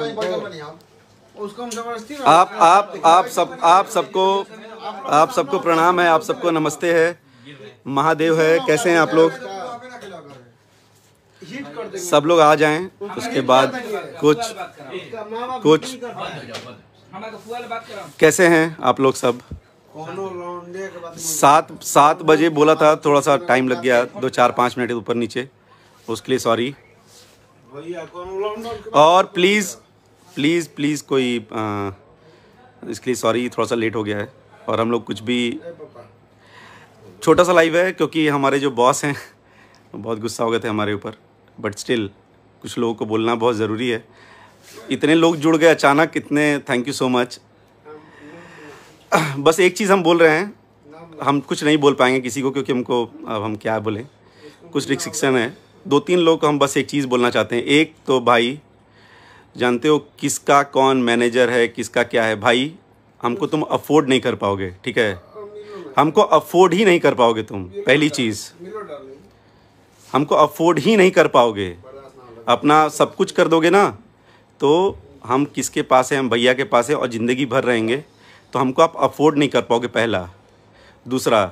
आप आप आप सब आप सबको आप सबको प्रणाम है आप सबको नमस्ते है महादेव है कैसे हैं आप लोग सब लोग आ जाएं उसके बाद कुछ कुछ कैसे हैं आप लोग सब सात सात बजे बोला था थोड़ा सा टाइम लग गया दो चार पाँच मिनट ऊपर नीचे उसके लिए सॉरी और प्लीज़ प्लीज़ प्लीज़ कोई इसके लिए सॉरी थोड़ा सा लेट हो गया है और हम लोग कुछ भी छोटा सा लाइव है क्योंकि हमारे जो बॉस हैं बहुत गुस्सा हो गए थे हमारे ऊपर बट स्टिल कुछ लोगों को बोलना बहुत ज़रूरी है इतने लोग जुड़ गए अचानक इतने थैंक यू सो मच बस एक चीज़ हम बोल रहे हैं हम कुछ नहीं बोल पाएंगे किसी को क्योंकि हमको अब हम क्या बोलें कुछ रिक्सिक्सन है दो तीन लोग को हम बस एक चीज़ बोलना चाहते हैं एक तो भाई जानते हो किसका कौन मैनेजर है किसका क्या है भाई हमको तुम अफोर्ड नहीं कर पाओगे ठीक है हमको अफोर्ड ही नहीं कर पाओगे तुम पहली चीज़ हमको अफोर्ड ही नहीं कर पाओगे अपना सब कुछ कर दोगे ना तो हम किसके पास हैं हम भैया के पास हैं और ज़िंदगी भर रहेंगे तो हमको आप अफोर्ड नहीं कर पाओगे पहला दूसरा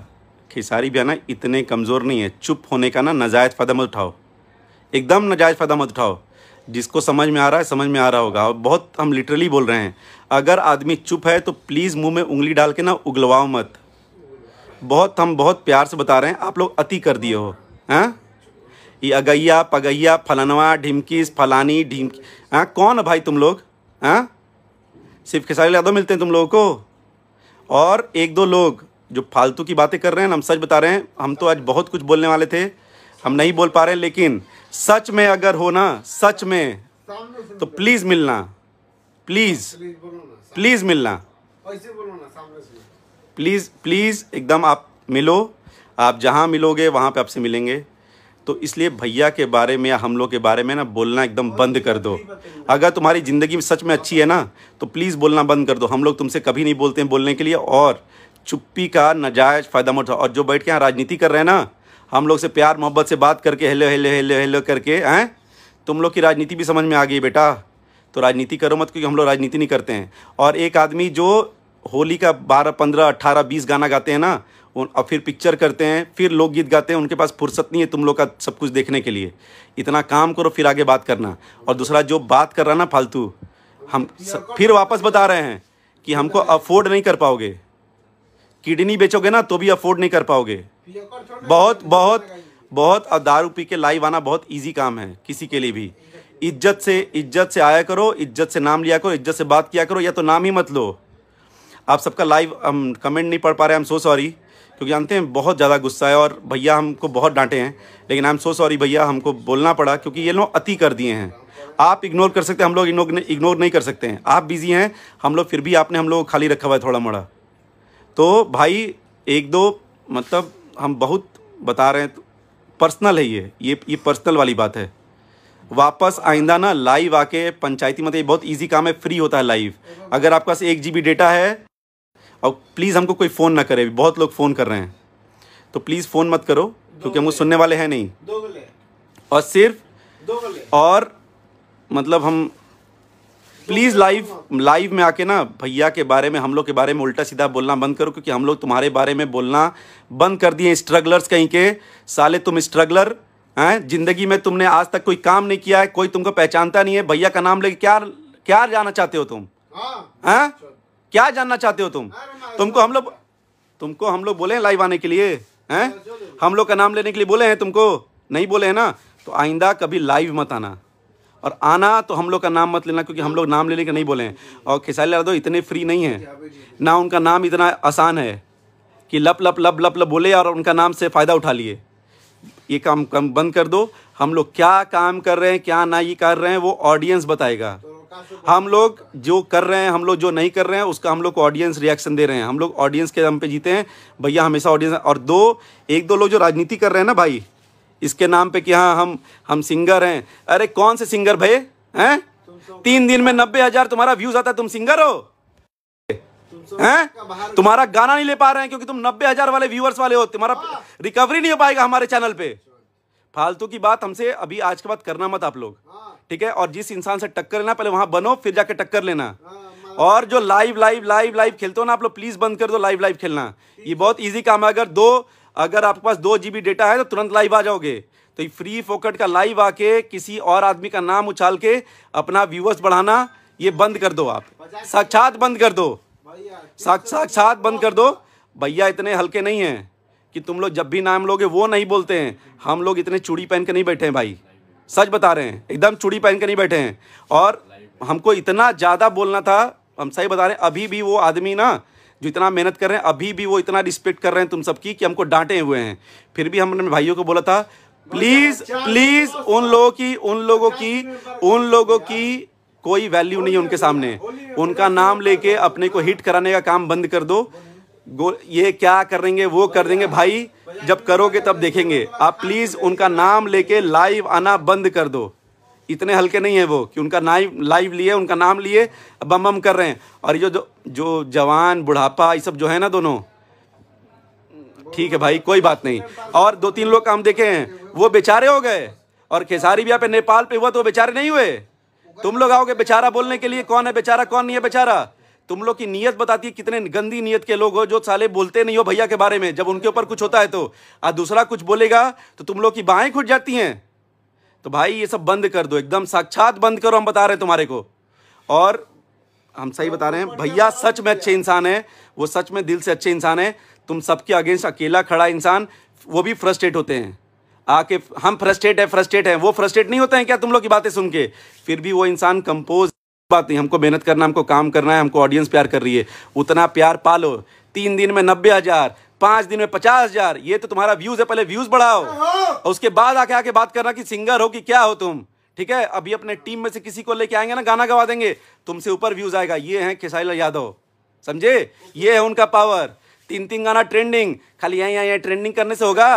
खिसारी भी ना इतने कमज़ोर नहीं है चुप होने का ना नजायज़ फ़ायदा मत उठाओ एकदम नजायज़ फ़ायदा मत उठाओ जिसको समझ में आ रहा है समझ में आ रहा होगा और बहुत हम लिटरली बोल रहे हैं अगर आदमी चुप है तो प्लीज़ मुंह में उंगली डाल के ना उगलवाओ मत बहुत हम बहुत प्यार से बता रहे हैं आप लोग अति कर दिए हो हैं हाँ? ये अगैया पगैया फलनवा ढिमकीस फलानी ढिमकी हाँ कौन है भाई तुम लोग हैं हाँ? सिर्फ खेसारी यादव मिलते हैं तुम लोगों को और एक दो लोग जो फालतू की बातें कर रहे हैं हम सच बता रहे हैं हम तो आज बहुत कुछ बोलने वाले थे हम नहीं बोल पा रहे हैं लेकिन सच में अगर हो ना सच में तो प्लीज मिलना प्लीज प्लीज मिलना प्लीज प्लीज एकदम आप मिलो आप जहाँ मिलोगे वहाँ पे आपसे मिलेंगे तो इसलिए भैया के बारे में या हम लोग के बारे में ना बोलना एकदम बंद कर दो अगर तुम्हारी ज़िंदगी में सच में अच्छी है ना तो प्लीज़ बोलना बंद कर दो हम लोग तुमसे कभी नहीं बोलते हैं बोलने के लिए और चुप्पी का नाजायज़ फ़ायदा मोटा और जो बैठ के यहाँ राजनीति कर रहे हैं ना हम लोग से प्यार मोहब्बत से बात करके हेलो हेलो हेलो हेलो करके हैं तुम लोग की राजनीति भी समझ में आ गई बेटा तो राजनीति करो मत क्योंकि हम लोग राजनीति नहीं करते हैं और एक आदमी जो होली का बारह पंद्रह अट्ठारह बीस गाना गाते हैं ना और फिर पिक्चर करते हैं फिर लोकगीत गाते हैं उनके पास फुर्सत नहीं है तुम लोग का सब कुछ देखने के लिए इतना काम करो फिर आगे बात करना और दूसरा जो बात कर रहा ना फालतू हम फिर वापस बता रहे हैं कि हमको अफोर्ड नहीं कर पाओगे किडनी बेचोगे ना तो भी अफोर्ड नहीं कर पाओगे बहुत बहुत बहुत दारू पी के लाइव आना बहुत इजी काम है किसी के लिए भी इज्जत से इज्जत से आया करो इज्जत से नाम लिया करो इज्जत से बात किया करो या तो नाम ही मत लो आप सबका लाइव हम कमेंट नहीं पढ़ पा रहे हम सो सॉरी क्योंकि जानते हैं बहुत ज़्यादा गुस्सा है और भैया हमको बहुत डांटे हैं लेकिन आई एम सो सॉरी भैया हमको बोलना पड़ा क्योंकि ये लोग अति कर दिए हैं आप इग्नोर कर सकते हैं हम लोग इग्नोर नहीं कर सकते हैं आप बिज़ी हैं हम लोग फिर भी आपने हम लोग खाली रखा हुआ है थोड़ा मोड़ा तो भाई एक दो मतलब हम बहुत बता रहे हैं तो पर्सनल है ये ये ये पर्सनल वाली बात है वापस आइंदा ना लाइव आके पंचायती मतलब ये बहुत इजी काम है फ्री होता है लाइव अगर आपके पास एक जी डेटा है और प्लीज़ हमको कोई फ़ोन ना करे बहुत लोग फ़ोन कर रहे हैं तो प्लीज़ फ़ोन मत करो क्योंकि हम सुनने वाले हैं नहीं और सिर्फ और मतलब हम प्लीज़ लाइव लाइव में आके ना भैया के बारे में हम लोग के बारे में उल्टा सीधा बोलना बंद करो क्योंकि हम लोग तुम्हारे बारे में बोलना बंद कर दिए स्ट्रगलर्स कहीं के साले तुम स्ट्रगलर हैं जिंदगी में तुमने आज तक कोई काम नहीं किया है कोई तुमको पहचानता नहीं है भैया का नाम लेके क्या क्या जाना चाहते हो तुम हाँ। हैं क्या जानना चाहते हो तुम तुमको हम लोग तुमको हम लोग बोले हैं लाइव आने के लिए हैं हाँ, हम लोग का नाम लेने के लिए बोले हैं तुमको नहीं बोले हैं ना तो आइंदा कभी लाइव मत आना और आना तो हम लोग का नाम मत लेना क्योंकि हम लोग नाम लेने का नहीं बोले हैं और खेसारी लाल यादव इतने फ्री नहीं हैं ना उनका नाम इतना आसान है कि लप लप लप लप लप बोले और उनका नाम से फ़ायदा उठा लिए ये काम कम बंद कर दो हम लोग क्या काम कर रहे हैं क्या ना ये कर रहे हैं वो ऑडियंस बताएगा हम लोग जो कर रहे हैं हम लोग जो नहीं कर रहे हैं उसका हम लोग को ऑडियंस रिएक्शन दे रहे हैं हम लोग ऑडियंस के दम पे जीते हैं भैया हमेशा ऑडियंस और दो एक दो लोग जो राजनीति कर रहे हैं ना भाई इसके नाम पे कि हाँ हम हम सिंगर हैं अरे कौन से सिंगर भाई हैं तीन दिन में नब्बे हजार तुम्हारा व्यूज आता है तुम सिंगर हो हैं तुम्हारा गाना नहीं ले पा रहे हैं क्योंकि तुम नब्बे हजार वाले व्यूअर्स वाले हो तुम्हारा रिकवरी नहीं हो पाएगा हमारे चैनल पे फालतू की बात हमसे अभी आज के बाद करना मत आप लोग ठीक है और जिस इंसान से टक्कर लेना पहले वहां बनो फिर जाके टक्कर लेना और जो लाइव लाइव लाइव लाइव खेलते हो ना आप लोग प्लीज बंद कर दो लाइव लाइव खेलना ये बहुत इजी काम है अगर दो अगर आपके पास दो जीबी डेटा है तो तुरंत लाइव आ जाओगे तो ये फ्री फोकट का लाइव आके किसी और आदमी का नाम उछाल के अपना व्यूवर्स बढ़ाना ये बंद कर दो आप साक्षात बंद कर दो साक्षात बंद कर दो भैया इतने हल्के नहीं हैं कि तुम लोग जब भी नाम लोगे वो नहीं बोलते हैं हम लोग इतने चूड़ी पहन के नहीं बैठे हैं भाई सच बता रहे हैं एकदम चूड़ी पहन के नहीं बैठे हैं और हमको इतना ज़्यादा बोलना था हम सही बता रहे हैं अभी भी वो आदमी ना जो इतना मेहनत कर रहे हैं अभी भी वो इतना रिस्पेक्ट कर रहे हैं तुम सबकी कि हमको डांटे हुए हैं फिर भी हमने भाइयों को बोला था प्लीज प्लीज उन लोगों की उन लोगों की उन लोगों की कोई वैल्यू नहीं है उनके सामने उनका नाम लेके अपने को हिट कराने का काम बंद कर दो ये क्या करेंगे वो कर देंगे भाई जब करोगे तब देखेंगे आप प्लीज उनका नाम लेके लाइव आना बंद कर दो इतने हल्के नहीं है वो कि उनका नाइव लाइव लिए उनका नाम लिए बम बम कर रहे हैं और ये जो जो जवान बुढ़ापा ये सब जो है ना दोनों ठीक है भाई कोई बात नहीं और दो तीन लोग काम देखे हैं वो बेचारे हो गए और खेसारी भी पे नेपाल पे हुआ तो बेचारे नहीं हुए तुम लोग आओगे बेचारा बोलने के लिए कौन है बेचारा कौन नहीं है बेचारा तुम लोग की नीयत बताती है कितने गंदी नीयत के लोग हो जो साले बोलते नहीं हो भैया के बारे में जब उनके ऊपर कुछ होता है तो और दूसरा कुछ बोलेगा तो तुम लोग की बाहें खुट जाती हैं तो भाई ये सब बंद कर दो एकदम साक्षात बंद करो हम बता रहे हैं तुम्हारे को और हम सही बता रहे हैं भैया सच में अच्छे इंसान है वो सच में दिल से अच्छे इंसान है तुम सबके अगेंस्ट अकेला खड़ा इंसान वो भी फ्रस्ट्रेट होते हैं आके हम फ्रस्ट्रेट है फ्रस्ट्रेट है वो फ्रस्ट्रेट नहीं होते हैं क्या तुम लोग की बातें सुन के फिर भी वो इंसान कंपोज बात नहीं हमको मेहनत करना हमको काम करना है हमको ऑडियंस प्यार कर रही है उतना प्यार पालो तीन दिन में नब्बे हज़ार पांच दिन में पचास हजार ये तो तुम्हारा व्यूज है पहले व्यूज बढ़ाओ हाँ, हाँ। और उसके बाद आके आके बात करना कि सिंगर हो कि क्या हो तुम ठीक है अभी अपने टीम में से किसी को लेके आएंगे ना गाना गवा देंगे तुमसे ऊपर व्यूज आएगा ये है खेसाई लाल यादव समझे ये है उनका पावर तीन तीन गाना ट्रेंडिंग खाली यहाँ यहाँ ट्रेंडिंग करने से होगा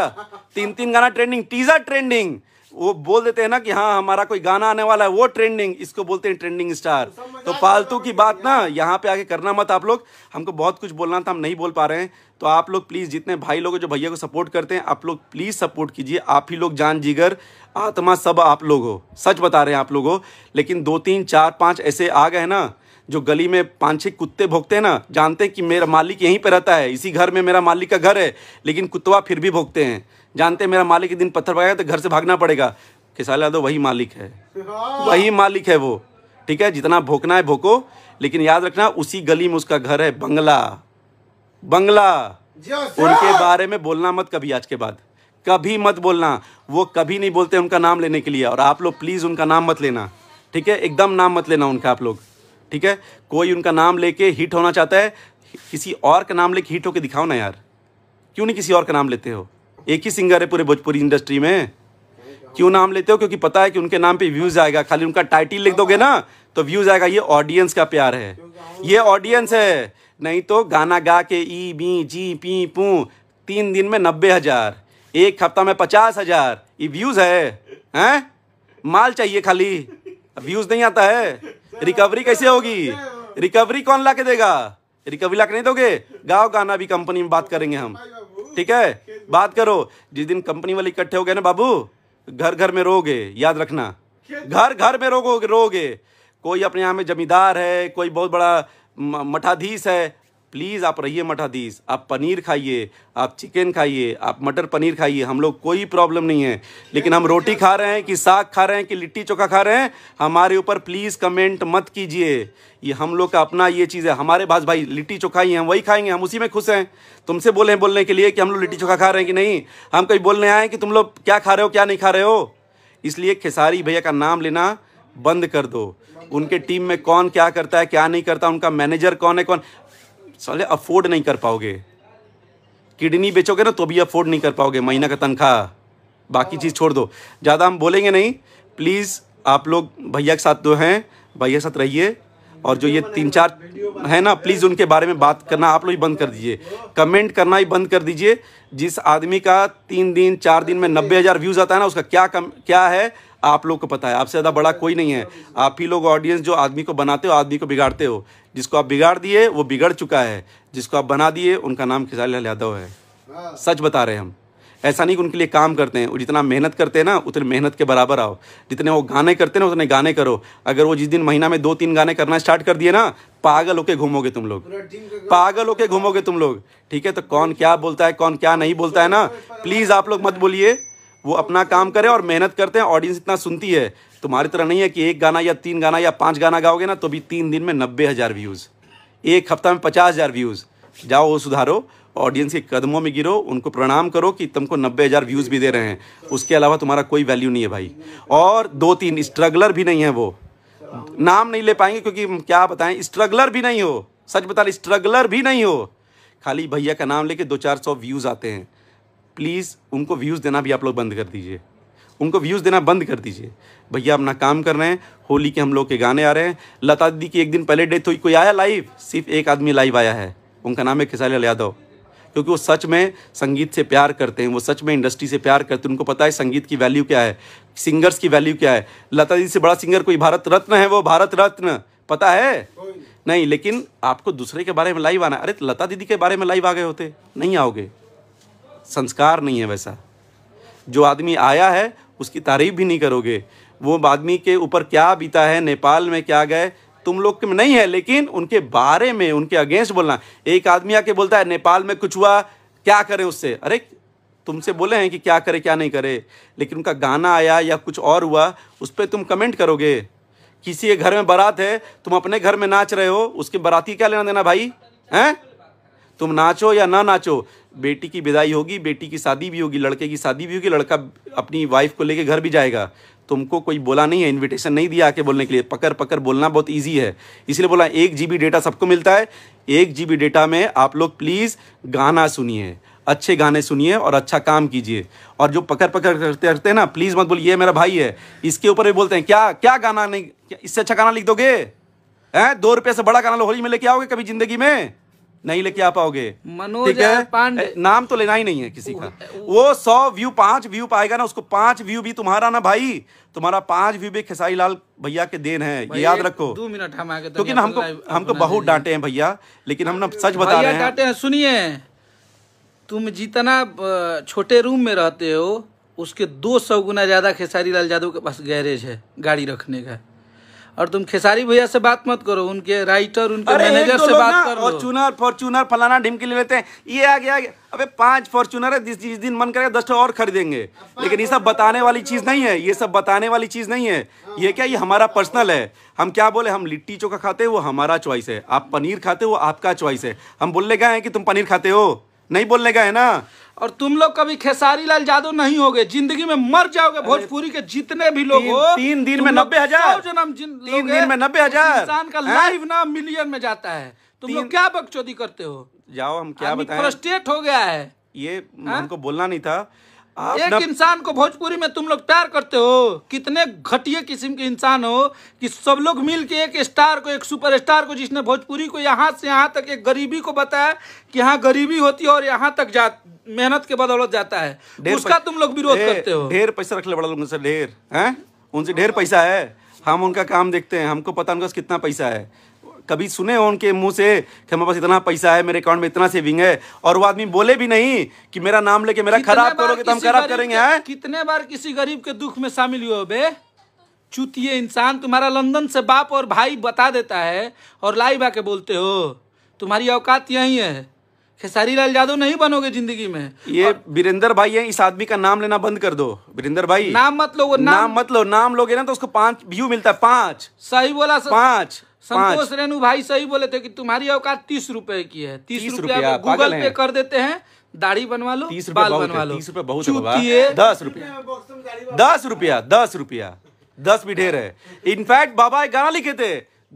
तीन तीन गाना ट्रेंडिंग टीजर ट्रेंडिंग वो बोल देते हैं ना कि हाँ हमारा कोई गाना आने वाला है वो ट्रेंडिंग इसको बोलते हैं ट्रेंडिंग स्टार तो फालतू की बात ना यहाँ पे आके करना मत आप लोग हमको बहुत कुछ बोलना था हम नहीं बोल पा रहे हैं तो आप लोग प्लीज़ जितने भाई लोग जो भैया को सपोर्ट करते हैं आप लोग प्लीज़ सपोर्ट कीजिए आप ही लोग जान जिगर आत्मा सब आप लोग हो सच बता रहे हैं आप लोग हो लेकिन दो तीन चार पाँच ऐसे आ गए ना जो गली में पाँच छः कुत्ते भोगते हैं ना जानते हैं कि मेरा मालिक यहीं पर रहता है इसी घर में मेरा मालिक का घर है लेकिन कुत्तवा फिर भी भोगते हैं जानते हैं मेरा मालिक एक दिन पत्थर पकाएगा तो घर से भागना पड़ेगा कि यादव वही मालिक है वही मालिक है वो ठीक है जितना भोकना है भोको लेकिन याद रखना उसी गली में उसका घर है बंगला बंगला उनके बारे में बोलना मत कभी आज के बाद कभी मत बोलना वो कभी नहीं बोलते उनका नाम लेने के लिए और आप लोग प्लीज़ उनका नाम मत लेना ठीक है एकदम नाम मत लेना उनका आप लोग ठीक है कोई उनका नाम लेके हिट होना चाहता है किसी और का नाम लेके हिट होके दिखाओ ना यार क्यों नहीं किसी और का नाम लेते हो एक ही सिंगर है पूरे भोजपुरी इंडस्ट्री में क्यों नाम लेते हो क्योंकि पता है कि उनके नाम पे व्यूज आएगा खाली उनका टाइटल लिख दोगे ना तो व्यूज आएगा ये ऑडियंस का प्यार है ये ऑडियंस है नहीं तो गाना गा के ई बी जी पी पू तीन दिन में नब्बे हजार एक हफ्ता में पचास हजार ये व्यूज है हैं माल चाहिए खाली व्यूज नहीं आता है रिकवरी कैसे होगी रिकवरी कौन ला के देगा रिकवरी ला के नहीं दोगे गाओ गाना भी कंपनी में बात करेंगे हम ठीक है बात करो जिस दिन कंपनी वाले इकट्ठे हो गए ना बाबू घर घर में रोगे याद रखना घर घर में रोगे रोगे कोई अपने यहाँ में जमींदार है कोई बहुत बड़ा मठाधीश है प्लीज़ आप रहिए मठाधीश आप पनीर खाइए आप चिकन खाइए आप मटर पनीर खाइए हम लोग कोई प्रॉब्लम नहीं है लेकिन हम रोटी खा रहे हैं कि साग खा रहे हैं कि लिट्टी चोखा खा रहे हैं हमारे ऊपर प्लीज़ कमेंट मत कीजिए ये हम लोग का अपना ये चीज़ है हमारे पास भाई लिट्टी चोखा ही है हम वही खाएंगे हम उसी में खुश हैं तुमसे बोले हैं बोलने के लिए कि हम लोग लिट्टी चोखा खा रहे हैं कि नहीं हम कहीं बोलने आए कि तुम लोग क्या खा रहे हो क्या नहीं खा रहे हो इसलिए खेसारी भैया का नाम लेना बंद कर दो उनके टीम में कौन क्या करता है क्या नहीं करता उनका मैनेजर कौन है कौन साले अफोर्ड नहीं कर पाओगे किडनी बेचोगे ना तो भी अफोर्ड नहीं कर पाओगे महीना का तनख्वाह बाकी चीज़ छोड़ दो ज़्यादा हम बोलेंगे नहीं प्लीज़ आप लोग भैया के साथ दो हैं भैया के साथ रहिए और जो ये तीन चार है ना प्लीज़ उनके बारे में बात करना आप लोग ही बंद कर दीजिए कमेंट करना ही बंद कर दीजिए जिस आदमी का तीन दिन चार दिन में नब्बे हज़ार व्यूज़ आता है ना उसका क्या कम क्या है आप लोग को पता है आपसे ज़्यादा बड़ा कोई नहीं है आप ही लोग ऑडियंस जो आदमी को बनाते हो आदमी को बिगाड़ते हो जिसको आप बिगाड़ दिए वो बिगड़ चुका है जिसको आप बना दिए उनका नाम लाल यादव है सच बता रहे हम ऐसा नहीं कि उनके लिए काम करते हैं वो जितना मेहनत करते हैं ना उतनी मेहनत के बराबर आओ जितने वो गाने करते हैं ना उतने गाने करो अगर वो जिस दिन महीना में दो तीन गाने करना स्टार्ट कर दिए ना पागल होके घूमोगे तुम लोग पागल होके घूमोगे तुम लोग ठीक है तो कौन क्या बोलता है कौन क्या नहीं बोलता है ना प्लीज़ आप लोग मत बोलिए वो अपना काम करें और मेहनत करते हैं ऑडियंस इतना सुनती है तुम्हारी तरह नहीं है कि एक गाना या तीन गाना या पाँच गाना गाओगे ना तो भी तीन दिन में नब्बे हज़ार व्यूज़ एक हफ्ता में पचास हज़ार व्यूज़ जाओ वो सुधारो ऑडियंस के कदमों में गिरो उनको प्रणाम करो कि तुमको नब्बे हज़ार व्यूज़ भी दे रहे हैं उसके अलावा तुम्हारा कोई वैल्यू नहीं है भाई और दो तीन स्ट्रगलर भी नहीं है वो नाम नहीं ले पाएंगे क्योंकि क्या बताएं स्ट्रगलर भी नहीं हो सच बता स्ट्रगलर भी नहीं हो खाली भैया का नाम लेके दो चार सौ व्यूज़ आते हैं प्लीज़ उनको व्यूज़ देना भी आप लोग बंद कर दीजिए उनको व्यूज़ देना बंद कर दीजिए भैया अपना काम कर रहे हैं होली के हम लोग के गाने आ रहे हैं लता दीदी की एक दिन पहले डेथ हुई कोई आया लाइव सिर्फ एक आदमी लाइव आया है उनका नाम है खेसारी लाल यादव क्योंकि वो सच में संगीत से प्यार करते हैं वो सच में इंडस्ट्री से प्यार करते हैं उनको पता है संगीत की वैल्यू क्या है सिंगर्स की वैल्यू क्या है लता दीदी से बड़ा सिंगर कोई भारत रत्न है वो भारत रत्न पता है नहीं लेकिन आपको दूसरे के बारे में लाइव आना अरे लता दीदी के बारे में लाइव आ गए होते नहीं आओगे संस्कार नहीं है वैसा जो आदमी आया है उसकी तारीफ भी नहीं करोगे वो आदमी के ऊपर क्या बीता है नेपाल में क्या गए तुम लोग में नहीं है लेकिन उनके बारे में उनके अगेंस्ट बोलना एक आदमी आके बोलता है नेपाल में कुछ हुआ क्या करें उससे अरे तुमसे बोले हैं कि क्या करे क्या नहीं करे लेकिन उनका गाना आया या कुछ और हुआ उस पर तुम कमेंट करोगे किसी के घर में बारात है तुम अपने घर में नाच रहे हो उसके बाराती क्या लेना देना भाई हैं तुम नाचो या ना नाचो बेटी की विदाई होगी बेटी की शादी भी होगी लड़के की शादी भी होगी लड़का अपनी वाइफ को लेके घर भी जाएगा तुमको कोई बोला नहीं है इनविटेशन नहीं दिया आके बोलने के लिए पकड़ पकड़ बोलना बहुत ईजी है इसलिए बोला एक जी डेटा सबको मिलता है एक जी डेटा में आप लोग प्लीज़ गाना सुनिए अच्छे गाने सुनिए और अच्छा काम कीजिए और जो पकड़ पकड़ करते करते हैं ना प्लीज़ मत बोलिए मेरा भाई है इसके ऊपर भी बोलते हैं क्या क्या गाना नहीं क्या इससे अच्छा गाना लिख दोगे हैं दो रुपये से बड़ा गाना लोहरी में लेके आओगे कभी ज़िंदगी में नहीं लेके आ पाओगे ठीक है नाम तो लेना ही नहीं है किसी का वो सौ व्यू पांच व्यू पाएगा ना उसको पांच व्यू भी तुम्हारा ना भाई तुम्हारा पांच व्यू भी खेसाई लाल भैया के देन है ये याद रखो दो मिनट हम आगे क्योंकि हमको हमको बहुत डांटे हैं भैया लेकिन हम ना सच बता रहे हैं डांटे हैं सुनिए तुम जितना छोटे रूम में रहते हो उसके दो सौ गुना ज्यादा खेसारी लाल यादव के पास गैरेज है गाड़ी रखने का और तुम खेसारी भैया से बात मत करो उनके राइटर उनके मैनेजर से बात करो फॉर्चूनर फॉर्चूनर फलाना ढिमकी ले लेते हैं ये आ गया अबे पांच फॉर्चूनर है जिस दिन मन करेगा दस और खरीदेंगे लेकिन ये सब बताने वाली चीज नहीं है ये सब बताने वाली चीज नहीं है ये क्या ये हमारा पर्सनल है हम क्या बोले हम लिट्टी चोखा खाते हैं वो हमारा चॉइस है आप पनीर खाते हो वो आपका चॉइस है हम बोलने गए हैं कि तुम पनीर खाते हो नहीं बोलने का है ना और तुम लोग कभी खेसारी लाल जादू नहीं होगे जिंदगी में मर जाओगे भोजपुरी के जितने भी लोग हो तीन दिन में नब्बे हजार तीन दिन में नब्बे हजार इंसान का लाइव ना मिलियन में जाता है तुम लोग क्या बकचोदी करते हो जाओ हम क्या बताएं फ्रस्ट्रेट हो गया है ये हाँ? हमको बोलना नहीं था एक इंसान को भोजपुरी में तुम लोग प्यार करते हो कितने घटिया किस्म के इंसान हो कि सब लोग मिल के एक स्टार को एक सुपरस्टार को जिसने भोजपुरी को यहाँ से यहाँ तक एक गरीबी को बताया कि यहाँ गरीबी होती है और यहाँ तक जा मेहनत के बदौलत जाता है उसका तुम लोग विरोध करते हो ढेर पैसा रख ले बड़ा लोगों से ढेर है उनसे ढेर पैसा है हम उनका काम देखते हैं हमको पता उनका कितना पैसा है कभी सुने हो उनके मुंह से कि हमारे पास इतना पैसा है मेरे अकाउंट में इतना सेविंग है और वो आदमी बोले भी नहीं कि मेरा नाम लेके मेरा खराब करोगे तो हम खराब करेंगे है? कितने बार किसी गरीब के दुख में शामिल हुए बे चुतिए इंसान तुम्हारा लंदन से बाप और भाई बता देता है और लाइव आके बोलते हो तुम्हारी औकात यही है खेसारी लाल यादव नहीं बनोगे जिंदगी में ये बीरेंद्र भाई है इस आदमी का नाम लेना बंद कर दो वीरेंद्र भाई नाम मत लो नाम, नाम मत लो नाम लोगे ना तो उसको पांच व्यू मिलता है पांच सही बोला पांच संतोष रेणु भाई सही बोले थे कि तुम्हारी औकात तीस रुपए की है तीस रुपया गूगल पे कर देते हैं दाढ़ी बनवा लो तीस बाल बनवा लो तीस रुपया बहुत दस रुपया दस रुपया दस रुपया दस भी ढेर है इनफैक्ट बाबा एक गाना लिखे थे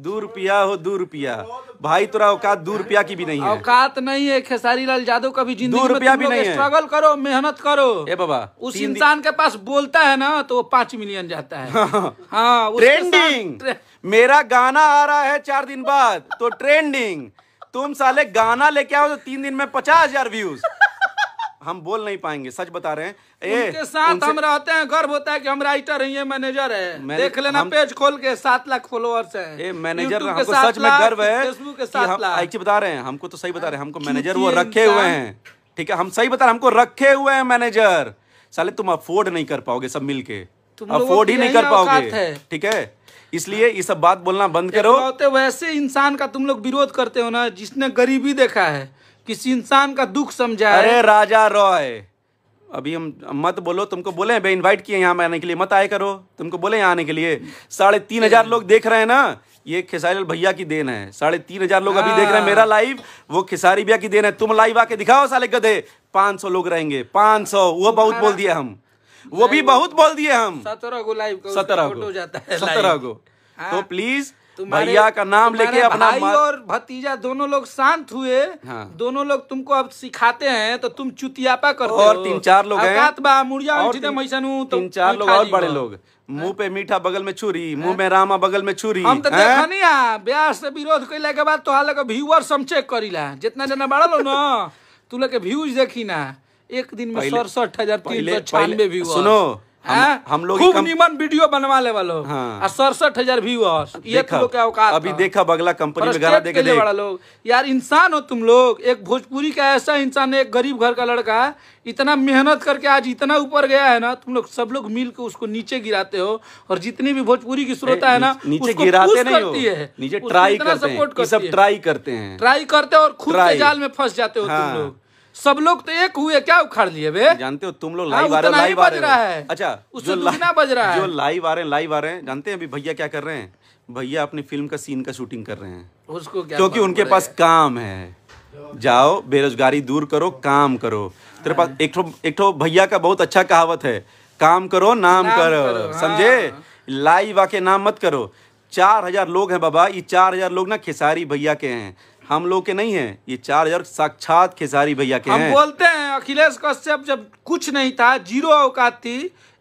दो रुपया हो दो रुपया भाई तुरा औकात दो रुपया की भी नहीं है औकात नहीं है खेसारी लाल यादव का भी जिंदगी में रुपया भी नहीं है स्ट्रगल करो मेहनत करो ए बाबा उस इंसान के पास बोलता है ना तो वो पांच मिलियन जाता है हाँ ट्रेंडिंग मेरा गाना आ रहा है चार दिन बाद तो ट्रेंडिंग तुम साले गाना लेके आओ तो तीन दिन में पचास हजार व्यूज हम बोल नहीं पाएंगे सच बता रहे हैं ए, उनके साथ उनसे... हम रहते हैं गर्व होता है कि हम राइटर हैं ये मैनेजर है मैने, देख लेना हम... पेज खोल के सात लाख फॉलोअर्स है ए मैनेजर हमको सच में गर्व है के साथ हम बता रहे हैं हमको तो सही बता रहे हैं हमको मैनेजर वो रखे हुए हैं ठीक है हम सही बता रहे हमको रखे हुए हैं मैनेजर साले तुम अफोर्ड नहीं कर पाओगे सब मिलके अफोर्ड ही नहीं कर पाओगे ठीक है इसलिए ये सब बात बोलना बंद करो होते वैसे इंसान का तुम लोग विरोध करते हो ना जिसने गरीबी देखा है किसी इंसान का दुख समझा अरे राजा रॉय अभी हम मत बोलो तुमको बोले भाई इनवाइट किए यहाँ आने के लिए मत आए करो तुमको बोले यहाँ आने के लिए साढ़े तीन हजार लोग देख रहे हैं ना ये खेसारी भैया की देन है साढ़े तीन हजार लोग अभी देख रहे हैं मेरा लाइव हाँ। वो खेसारी भैया की देन है तुम लाइव आके दिखाओ साले गधे पाँच सौ लोग रहेंगे पांच सौ वो बहुत बोल दिया हम वो भी बहुत बोल दिए हम सत्रह गो लाइव सत्रह गो सत्रह गो हाँ। तो प्लीज भैया का नाम लेके अपना भाई और भतीजा दोनों लोग शांत हुए हाँ। दोनों लोग तुमको अब सिखाते हैं तो तुम चुतियापा करो और तीन चार लोग हैं तो तीन, चार लोग और बड़े लोग हाँ। मुंह पे मीठा बगल में छुरी हाँ। मुंह में रामा बगल में छुरी हम तो देखा नहीं आ ब्याह से विरोध कैला के बाद तोहार लगे व्यूअर्स हम चेक करीला जितना जना बड़ा लो ना तू लोग व्यूज देखी ना एक दिन में सड़सठ हजार तीन सौ छियानवे सुनो हाँ? हम, लोग खूब निमन वीडियो बनवा ले वालो हाँ। सड़सठ हजार व्यूअर्स ये तुम तो लोग का औकात अभी देखा बगला कंपनी में गाना देखे देख बड़ा लोग यार इंसान हो तुम लोग एक भोजपुरी का ऐसा इंसान है एक गरीब घर का लड़का इतना मेहनत करके आज इतना ऊपर गया है ना तुम लोग सब लोग मिल के उसको नीचे गिराते हो और जितनी भी भोजपुरी की श्रोता है ना नीचे गिराते नहीं है नीचे ट्राई करते हैं सब ट्राई करते हैं ट्राई करते हो और खुद के जाल में फंस जाते हो तुम हाँ। लोग सब लोग तो एक हुए क्या उखाड़ लिए बे जानते हो तुम लोग लाइव हाँ, आ रहे लाइव आ रहे हैं अच्छा जो बज रहा है जो लाइव आ रहे हैं लाइव आ रहे हैं जानते हैं अभी भैया क्या कर रहे हैं भैया अपनी फिल्म का सीन का शूटिंग कर रहे हैं उसको क्या क्योंकि उनके पास काम है जाओ बेरोजगारी दूर करो काम करो तेरे पास हाँ। एक ठो एक ठो भैया का बहुत अच्छा कहावत है काम करो नाम, नाम करो, करो हाँ। समझे लाइव आके नाम मत करो चार हजार लोग हैं बाबा ये चार हजार लोग ना खेसारी भैया के हैं हम लोग के नहीं है ये चार हजार साक्षात खेसारी भैया के हम हैं। बोलते हैं अखिलेश कश्यप जब कुछ नहीं था जीरो अवकात थी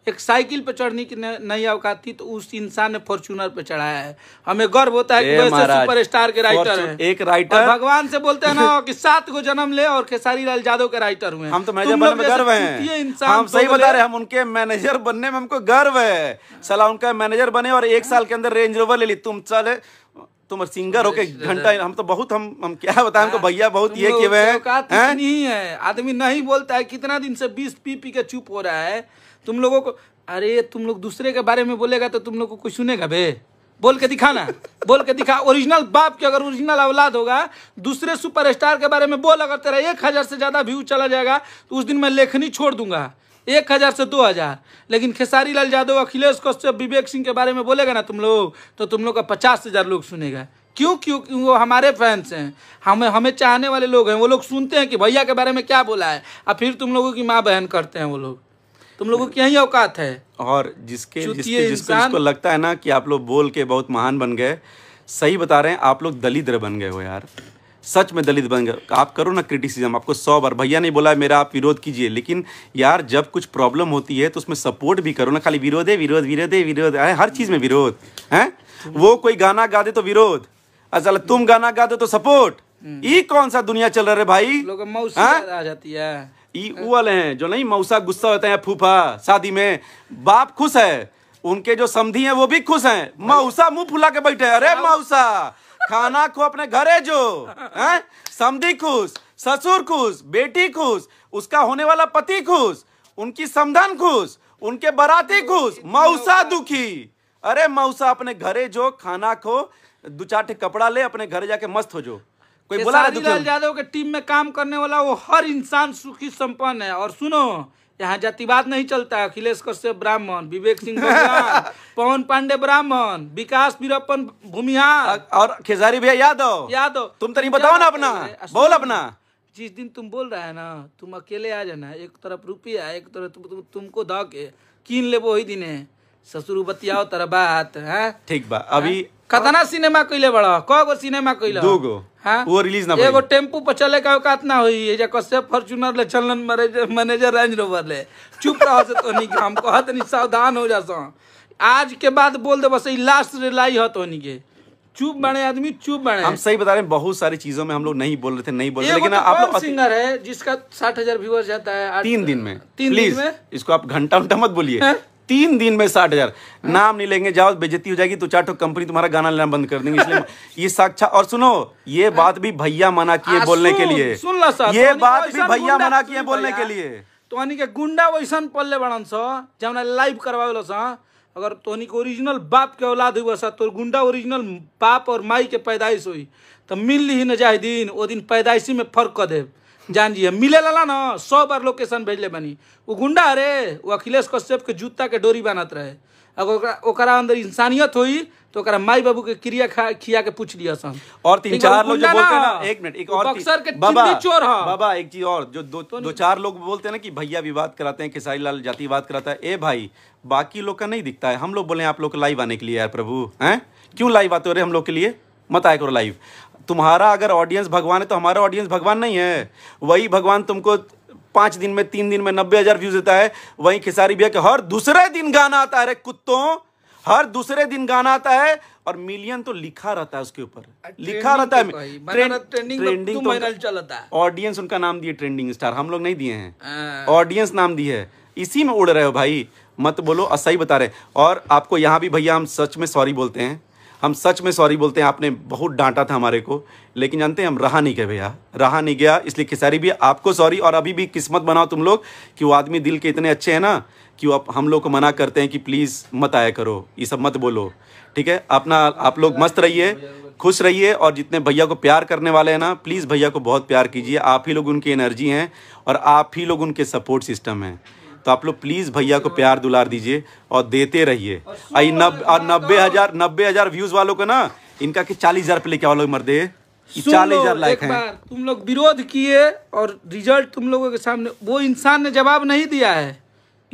एक साइकिल पे चढ़ने की नई अवकात थी तो उस इंसान ने फॉर्चूनर पे चढ़ाया है हमें गर्व होता है कि वैसे के राइटर हैं एक राइटर भगवान से बोलते हैं ना कि सात को जन्म ले और खेसारी लाल जादव के राइटर हुए हम तो मैनेजर में गर्व है हम सही बता रहे हम उनके मैनेजर बनने में हमको गर्व है सलाह उनका मैनेजर बने और एक साल के अंदर रेंज रोवर ले ली तुम चले तुम सिंगर हो के घंटा हम तो बहुत हम हम क्या बताए हमको हाँ, भैया बहुत ये किए हुए तो हैं नहीं है आदमी नहीं बोलता है कितना दिन से बीस पी पी के चुप हो रहा है तुम लोगों को अरे तुम लोग दूसरे के बारे में बोलेगा तो तुम लोग को कोई सुनेगा बे बोल के दिखाना बोल के दिखा ओरिजिनल बाप के अगर ओरिजिनल औलाद होगा दूसरे सुपरस्टार के बारे में बोल अगर तेरा एक हजार से ज्यादा व्यू चला जाएगा तो उस दिन मैं लेखनी छोड़ दूंगा एक हजार से दो हजार लेकिन खेसारी लाल यादव अखिलेश कश्यप विवेक सिंह के बारे में बोलेगा ना तुम लोग तो तुम लोग का पचास हजार लोग सुनेगा क्यों क्यों क्यों वो हमारे फैंस हैं हमें हमें चाहने वाले लोग हैं वो लोग सुनते हैं कि भैया के बारे में क्या बोला है और फिर तुम लोगों की माँ बहन करते हैं वो लोग तुम लोगों की यही औकात है और जिसके जिसके जिसको, जिसको लगता है ना कि आप लोग बोल के बहुत महान बन गए सही बता रहे हैं आप लोग दलिद्र बन गए हो यार सच में दलित बन गए आप करो ना क्रिटिसिज्म आपको सौ बार भैया नहीं बोला मेरा आप विरोध कीजिए लेकिन यार जब कुछ प्रॉब्लम होती है तो उसमें सपोर्ट भी करो ना खाली विरोध है विरोध विरोध है विरोध है हर चीज़ में विरोध है वो कोई गाना गा दे तो विरोध असल तुम गाना गा दे तो सपोर्ट हम्म। ये कौन सा दुनिया चल रहा है भाई आ जाती है वाले हैं जो नहीं मऊसा गुस्सा होते हैं फूफा शादी में बाप खुश है उनके जो समधी हैं वो भी खुश हैं मऊसा मुंह फुला के बैठे अरे मऊसा खाना खो अपने घरे जो है समी खुश ससुर खुश बेटी खुश उसका होने वाला पति खुश उनकी समधन खुश उनके बराती खुश मऊसा दुखी अरे मऊसा अपने घरे जो खाना खो दो चार कपड़ा ले अपने घरे जाके मस्त हो जो कोई बोला यादव के टीम में काम करने वाला वो हर इंसान सुखी संपन्न है और सुनो यहाँ जातिवाद नहीं चलता अखिलेश कश्यप ब्राह्मण विवेक सिंह पवन पांडे ब्राह्मण विकास बीरपन भूमिहार और खेसारी भैया यादव यादव तुम तो नहीं बताओ ना अपना तो बोल अपना जिस दिन तुम बोल रहे है ना तुम अकेले आ जाना एक तरफ रुपया एक तरफ तुमको द के कीन ले वही दिन है ससुरु बतियाओ तरह बात है ठीक बा अभी कतना सिनेमा कैले बड़ा कौ गो सिनेमा कैले दो गो हाँ वो रिलीज ना एगो टेम्पू पर चले का औकात ना हुई है जब से फॉर्च्यूनर ले चलन मैनेजर रेंज रोवर ले चुप रहो से तो नहीं हम कहत नहीं सावधान हो जासो आज के बाद बोल दे बस ये लास्ट रिलाई हो तो नहीं के चुप बने आदमी चुप बने हम सही बता रहे हैं बहुत सारी चीजों में हम लोग नहीं बोल रहे थे नहीं बोल रहे लेकिन तो आप लोग सिंगर है जिसका साठ हजार व्यूअर्स जाता है तीन दिन में तीन दिन में इसको आप घंटा उंटा मत बोलिए हाँ? तीन दिन में साठ हजार नाम नहीं लेंगे जाओ बेजती हो जाएगी तो चाटो कंपनी तुम्हारा गाना लेना बंद कर देंगे इसलिए ये साक्षा और सुनो ये बात भी भैया मना किए बोलने के लिए सुन लो सर ये बात भी भैया मना किए बोलने के लिए तोहनी के गुंडा वैसन पल्ले बड़न स जौना लाइव करवावेलो स अगर तोनी के ओरिजिनल बाप के औलाद हुआ सा तो गुंडा ओरिजिनल बाप और माई के पैदाइश हुई तो मिल ही न जाए दिन वो दिन पैदाइशी में फर्क कर देव जान जी मिले मिलेला ना सौ बार लोकेशन भेज ले बनी वो गुंडा अरे वो अखिलेश कश्यप के जूता के डोरी बनात रहे अगर अंदर इंसानियत हुई तो माई बाबू के क्रिया खा खिया के पूछ लिया सब और तीन चार लोग जो बोलते हैं ना एक मिनट एक और बक्सर के बाबा चोर है बाबा एक चीज और जो दो तो दो चार लोग बोलते हैं ना कि भैया भी बात कराते हैं खेसारी लाल जाति बात कराता है ए भाई बाकी लोग का नहीं दिखता है हम लोग बोले आप लोग लाइव आने के लिए यार प्रभु है क्यों लाइव आते हो रहे हम लोग के लिए मत आया करो लाइव तुम्हारा अगर ऑडियंस भगवान है तो हमारा ऑडियंस भगवान नहीं है वही भगवान तुमको पांच दिन में तीन दिन में नब्बे हज़ार व्यूज़ देता है वही खिसारी भैया के हर दूसरे दिन गाना आता है कुत्तों हर दूसरे दिन गाना आता है और मिलियन तो लिखा रहता है उसके ऊपर लिखा रहता है ट्रेंडिंग तो ऑडियंस तो उनका नाम दिए ट्रेंडिंग स्टार हम लोग नहीं दिए हैं ऑडियंस नाम दी है इसी में उड़ रहे हो भाई मत बोलो असही बता रहे और आपको यहाँ भी भैया हम सच में सॉरी बोलते हैं हम सच में सॉरी बोलते हैं आपने बहुत डांटा था हमारे को लेकिन जानते हैं हम रहा नहीं गए भैया रहा नहीं गया इसलिए खेसारी भी आपको सॉरी और अभी भी किस्मत बनाओ तुम लोग कि वो आदमी दिल के इतने अच्छे हैं ना कि वो हम लोग को मना करते हैं कि प्लीज़ मत आया करो ये सब मत बोलो ठीक है अपना आप लोग मस्त रहिए खुश रहिए और जितने भैया को प्यार करने वाले हैं ना प्लीज़ भैया को बहुत प्यार कीजिए आप ही लोग उनकी एनर्जी हैं और आप ही लोग उनके सपोर्ट सिस्टम हैं तो आप लोग प्लीज़ भैया को प्यार दुलार दीजिए और देते रहिए आई नब और नब्बे हज़ार नब्बे हज़ार व्यूज़ वालों को ना इनका कि चालीस हज़ार पे लेके वालों मर दे चालीस हजार लाइक है तुम लोग विरोध किए और रिजल्ट तुम लोगों के सामने वो इंसान ने जवाब नहीं दिया है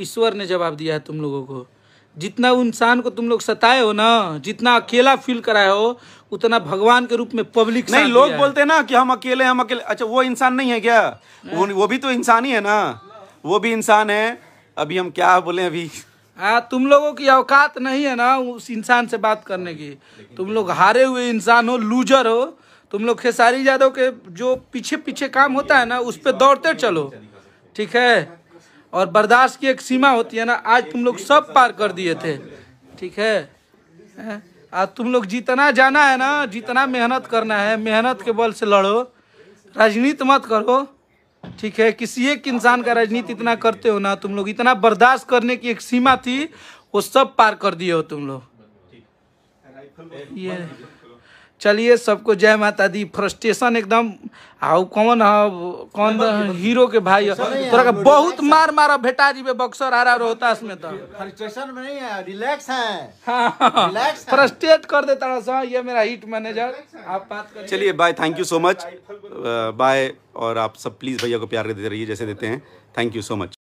ईश्वर ने जवाब दिया है तुम लोगों को जितना इंसान को तुम लोग सताए हो ना जितना अकेला फील कराए हो उतना भगवान के रूप में पब्लिक नहीं लोग बोलते हैं ना कि हम अकेले हम अकेले अच्छा वो इंसान नहीं है क्या वो, वो भी तो इंसान ही है ना वो भी इंसान है अभी हम क्या बोले अभी हाँ तुम लोगों की औकात नहीं है ना उस इंसान से बात करने की तुम लोग हारे हुए इंसान हो लूजर हो तुम लोग खेसारी यादव के जो पीछे पीछे काम होता है ना उस पर दौड़ते चलो ठीक है और बर्दाश्त की एक सीमा होती है ना आज तुम लोग सब पार कर दिए थे ठीक है आज तुम लोग जितना जाना है ना जितना मेहनत करना है मेहनत के बल से लड़ो राजनीति मत करो ठीक है किसी एक इंसान का राजनीति इतना करते हो ना तुम लोग इतना बर्दाश्त करने की एक सीमा थी वो सब पार कर दिए हो तुम लोग ये चलिए सबको जय माता दी फ्रस्ट्रेशन एकदम हाउ कौन हा, कौन हीरो के भाई तोरा का बहुत मार मारा भेटा जी बक्सर आ रहा रोहता में तो फ्रस्ट्रेशन में नहीं है रिलैक्स हाँ। है फ्रस्ट्रेट कर देता रहा ये मेरा हिट मैनेजर आप बात कर चलिए bye thank you so much bye और आप सब प्लीज़ भैया को प्यार देते रहिए जैसे देते हैं थैंक यू सो मच